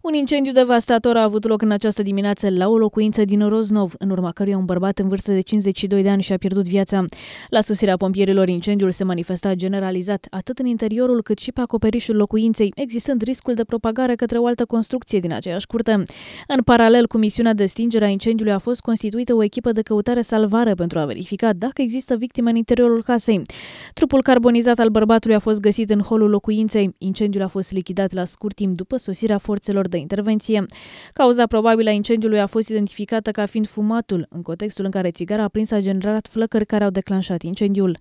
Un incendiu devastator a avut loc în această dimineață la o locuință din Roznov, în urma căruia un bărbat în vârstă de 52 de ani și-a pierdut viața. La susirea pompierilor, incendiul se manifesta generalizat, atât în interiorul cât și pe acoperișul locuinței, existând riscul de propagare către o altă construcție din aceeași curte. În paralel cu misiunea de stingere a incendiului a fost constituită o echipă de căutare-salvare pentru a verifica dacă există victime în interiorul casei. Trupul carbonizat al bărbatului a fost găsit în holul locuinței. Incendiul a fost lichidat la scurt timp după sosirea forțelor echipelor de intervenție. Cauza probabilă a incendiului a fost identificată ca fiind fumatul, în contextul în care țigara aprinsă a generat flăcări care au declanșat incendiul.